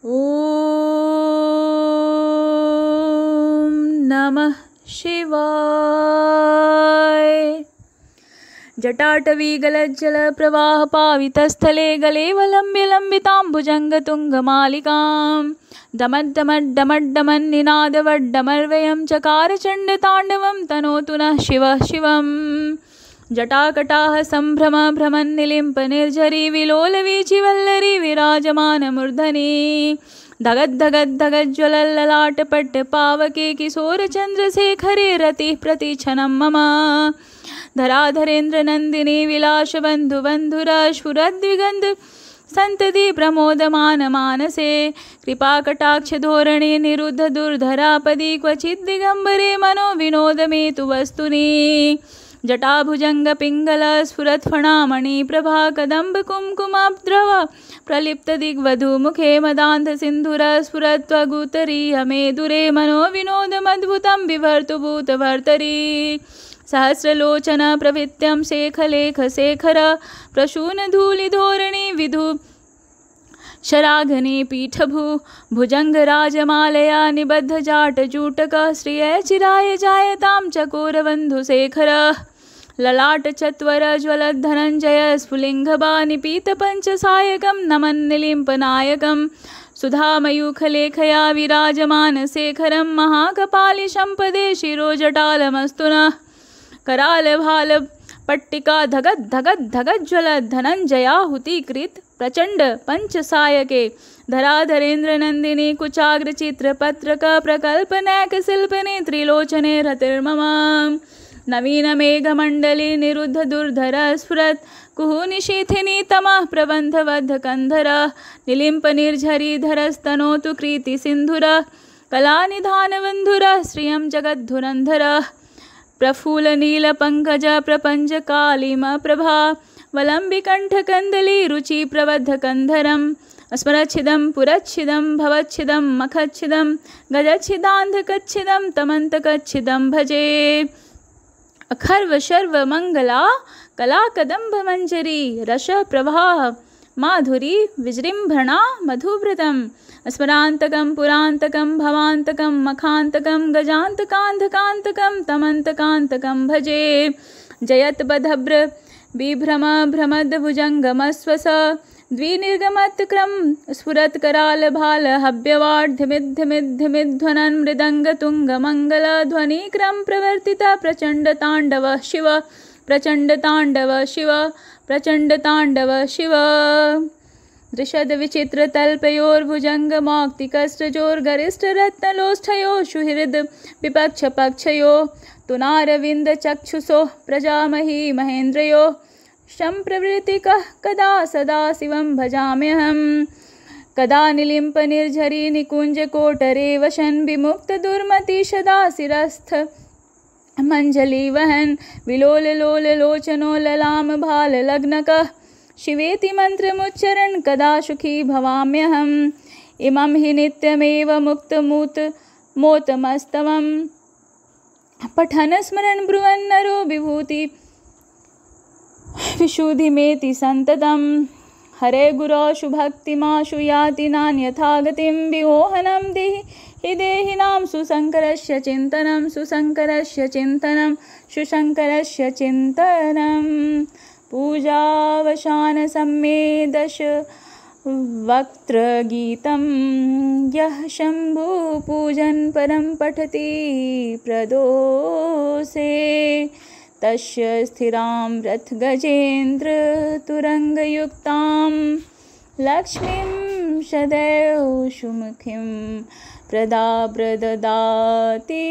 ॐ नमः शिवाय जटाटवीगलज्जलप्रवाहपावितस्थले गलेवलम्ब्य लम्बिताम्बुजङ्गतुङ्गमालिकां दमड्डमड्डमड्डमन्निनादवड्डमर्वयं चकारचण्डताण्डवं तनोतु नः शिवः शिवम् जटाकटाह जटाकटाः सम्भ्रम भ्रमन् निलिम्पनिर्झरी विलोलवीचिवल्लरी विराजमानमूर्धने धगद्धगद्धगज्ज्वलल्ललाटपट्टपावके किशोरचन्द्रशेखरे रतिः प्रतिक्षणं मम धराधरेन्द्र बंधु धराधरेन्द्रनन्दिनी विलासबन्धुबन्धुराशुरद्विगन्ध सन्तति निरुद्ध दुर्धरापदी निरुद्धदुर्धरापदि दिगंबरे मनो विनोदमे तु वस्तुनि प्रभा प्रलिप्त मुखे कदम्बकुङ्कुमाब्द्रव सिंधुर मदान्तसिन्धुरस्फुरत्वगुतरी हमे दुरे मनो मनोविनोदमद्भुतं भूतभर्तरी सहस्रलोचन शेखर प्रशून प्रशूनधूलिधोरणि विधु शराघनी पीठभू जाट जूटक श्रिय चिराय बंधु शेखर ललाट पंचसायक ललाटचत्वरज्वलद्धनञ्जय स्फुलिङ्गबानिपीतपञ्चसायकं नमन्निलिम्पनायकं सुधामयूखलेखया विराजमानशेखरं महाकपालिशम्पदे शिरोजटालमस्तु नः करालभालपट्टिका धगद्धगद्धगज्ज्वलद्धनञ्जयाहुतीकृत् प्रचण्ड पञ्चसायके धराधरेन्द्रनन्दिनी कुचाग्रचित्रपत्रकप्रकल्पनैकशिल्पिनी त्रिलोचने रतिर्मम नवीन मेघमंडली तम नवीनमेघमण्डले निरुद्धदुर्धरः स्फुरत् कुहुनिशीथिनीतमः प्रबन्धवद्धकन्धरः निलिम्पनिर्झरीधरस्तनोतु कृतिसिन्धुरः कलानिधानबन्धुरः श्रियं जगद्धुरन्धरः प्रफुल्लनीलपङ्कज प्रपञ्चकालिमप्रभा वलम्बिकण्ठकन्दलीरुचिप्रबद्धकन्धरम् स्मरच्छिदं पुरच्छिदं भवच्छिदं मखच्छिदं गजच्छिदान्धकच्छिदं तमन्तकच्छिदं भजे अखर्व शर्व मंगला कला कदम्ब मंजरी रस प्रवाह माधुरी विजृंभणा मधुव्रतम स्मरांतकम पुरांतकम भवांतकम मखांतकम गजांतकांधकांतकम तमंतकांतकम भजे जयत बधभ्र बिभ्रम भ्रमद भुजंगमस्वस क्रम द्विनिर्गमत्क्रं स्फुरत्करालभालहव्यवाढ्यमिद्धमिद्धमिध्वनन् मृदङ्गतुङ्गमङ्गलध्वनिक्रं प्रवर्तिता प्रचण्डताण्डव शिव प्रचण्डताण्डव शिव प्रचण्डताण्डव शिव दृषद विपक्ष दृषद्विचित्रतल्पयोर्भुजङ्गमाक्तिकस्त्रजोर्गरिष्ठरत्नलोष्ठयोषुहृद् विपक्षपक्षयो तुनारविन्दचक्षुषो प्रजामही महेन्द्रयो सम्प्रवृत्तिकः कदा सदा शिवं भजाम्यहम् कदा कोटरे वशन विमुक्त दुर्मति सदा वहन विलोल लोल लोचनो ललाम भाललग्नकः शिवेति मुच्चरण कदा सुखी भवाम्यहम् इमं हि नित्यमेव मुक्तमूत मोतमस्तवम् पठनस्मरन् ब्रुवन्नरो विभूति षुधिमेति सन्ततं हरे गुरोषु भक्तिमाशु याति नान्यथा गतिं विमोहनं दिहि हि देहिनां सुशङ्करस्य चिन्तनं सुशङ्करस्य चिन्तनं सुशङ्करस्य चिन्तनं वक्त्रगीतं यः शम्भुपूजन् परं पठति प्रदोषे तस्य स्थिरां रथगजेन्द्रतुरङ्गयुक्तां लक्ष्मीं सदैव सुमुखीं प्रदाप्रददाति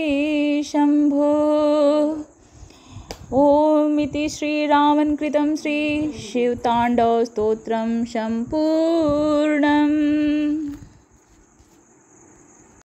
शम्भो ओमिति श्रीरामन्कृतं श्रीशिवताण्डवस्तोत्रं सम्पूर्णम्